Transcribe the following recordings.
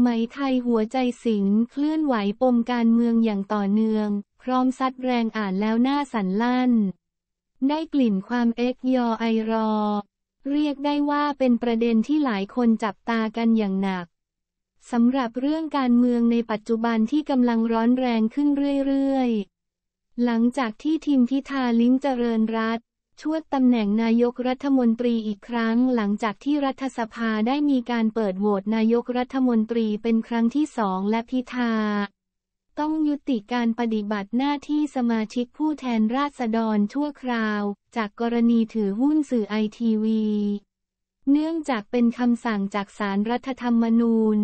ไหมไทยหัวใจสิงเคลื่อนไหวปมการเมืองอย่างต่อเนื่อง พร้อมซัดแรงอ่านแล้วหน้าสันลั่น ได้กลิ่นความเอ็กยอไอรอ เรียกได้ว่าเป็นประเด็นที่หลายคนจับตากันอย่างหนักสำหรับเรื่องการเมืองในปัจจุบันที่กำลังร้อนแรงขึ้นเรื่อยๆ หลังจากที่ทีมพิธาลิ้มเจริญรัฐชวดตำแหน่งนายกรัฐมนตรีอีกครั้งหลังจากที่รัฐสภาได้มีการเปิดโหวตนายกรัฐมนตรีเป็นครั้งที่สองและพิธา ต้องยุติการปฏิบัติหน้าที่สมาชิกผู้แทนราษฎรชั่วคราว จากกรณีถือหุ้นสื่อไอทีวีเนื่องจากเป็นคำสั่งจากสารรัฐธรรมนูญ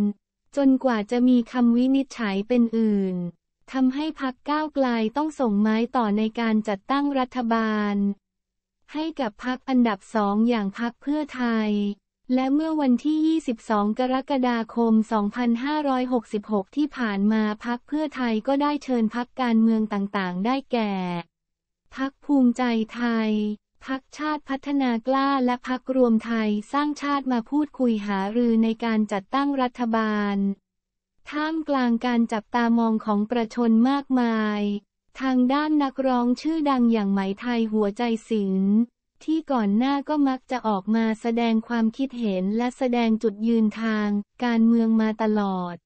จนกว่าจะมีคำวินิจฉัยเป็นอื่นทำให้พักก้าวไกลต้องส่งไม้ต่อในการจัดตั้งรัฐบาลให้กับพักอันดับสองอย่างพักเพื่อไทย และเมื่อวันที่ 22 กรกฎาคม 2566 ที่ผ่านมาพักเพื่อไทยก็ได้เชิญพักการเมืองต่างๆ ได้แก่ พักภูมิใจไทย พักชาติพัฒนากล้าและพักรวมไทยสร้างชาติมาพูดคุยหารือในการจัดตั้งรัฐบาล ท่ามกลางการจับตามองของประชนมากมายทางด้านนักร้องชื่อดังอย่างไหมไทยหัวใจศิลที่ก่อนหน้าก็มักจะออกมาแสดงความคิดเห็นและแสดงจุดยืนทาง การเมืองมาตลอด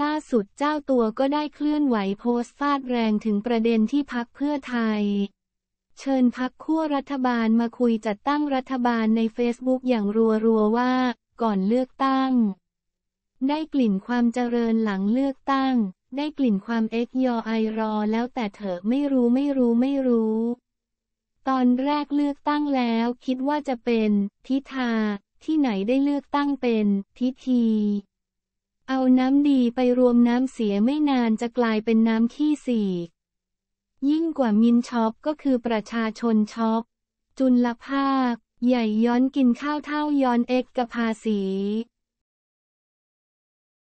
ล่าสุดเจ้าตัวก็ได้เคลื่อนไหวโพสต์ฟาดแรงถึงประเด็นที่พักเพื่อไทย เชิญพักขั้วรัฐบาลมาคุยจัดตั้งรัฐบาลในเฟซบุ๊กอย่างรัวๆว่าก่อนเลือกตั้ง ได้กลิ่นความเจริญหลังเลือกตั้งได้กลิ่นความเอ็กยอไอรอ แล้วแต่เถอะไม่รู้ไม่รู้ไม่รู้ ตอนแรกเลือกตั้งแล้วคิดว่าจะเป็นพิธา ที่ไหนได้เลือกตั้งเป็นพิธีเอาน้ำดีไปรวมน้ำเสียไม่นานจะกลายเป็นน้ำขี้สีกยิ่งกว่ามินช็อปก็คือประชาชนช็อป จุลภาค ใหญ่ย้อนกินข้าวเท่าย้อนเอ็กกภาษี